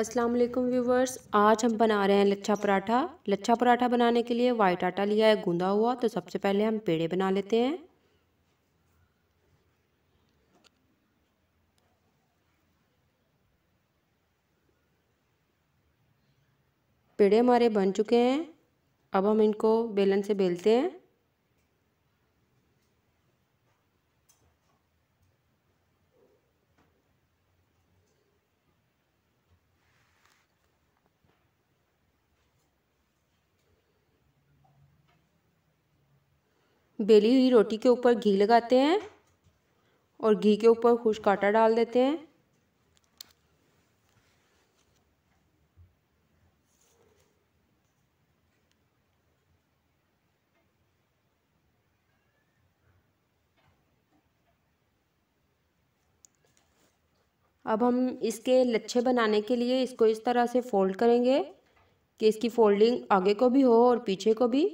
अस्सलाम वालेकुम व्यूवर्स आज हम बना रहे हैं लच्छा पराठा लच्छा पराठा बनाने के लिए वाइट आटा लिया है गूंदा हुआ तो सबसे पहले हम पेड़े बना लेते हैं पेड़े हमारे बन चुके हैं अब हम इनको बेलन से बेलते हैं बेली हुई रोटी के ऊपर घी लगाते हैं और घी के ऊपर खुश काटा डाल देते हैं अब हम इसके लच्छे बनाने के लिए इसको इस तरह से फोल्ड करेंगे कि इसकी फोल्डिंग आगे को भी हो और पीछे को भी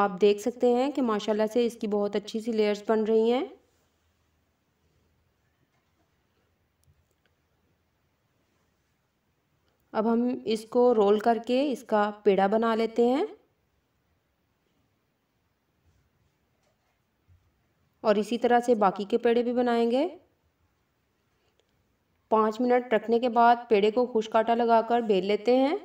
आप देख सकते हैं कि माशाल्लाह से इसकी बहुत अच्छी सी लेयर्स बन रही हैं अब हम इसको रोल करके इसका पेड़ा बना लेते हैं और इसी तरह से बाकी के पेड़े भी बनाएंगे पाँच मिनट रखने के बाद पेड़े को खुशकाटा लगाकर बेल लेते हैं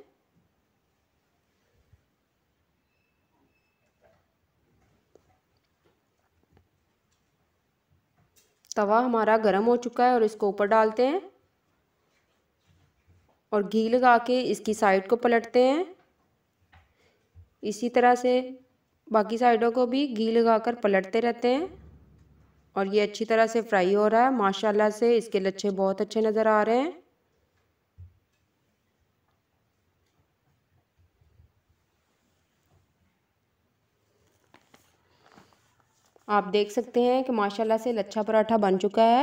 तवा हमारा गर्म हो चुका है और इसको ऊपर डालते हैं और घी लगा के इसकी साइड को पलटते हैं इसी तरह से बाकी साइडों को भी घी लगाकर पलटते रहते हैं और ये अच्छी तरह से फ्राई हो रहा है माशाल्लाह से इसके लच्छे बहुत अच्छे नज़र आ रहे हैं आप देख सकते हैं कि माशाल्लाह से लच्छा पराठा बन चुका है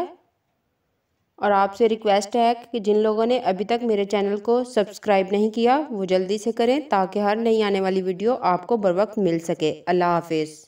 और आपसे रिक्वेस्ट है कि जिन लोगों ने अभी तक मेरे चैनल को सब्सक्राइब नहीं किया वो जल्दी से करें ताकि हर नई आने वाली वीडियो आपको बर वक्त मिल सके अल्लाह हाफिज़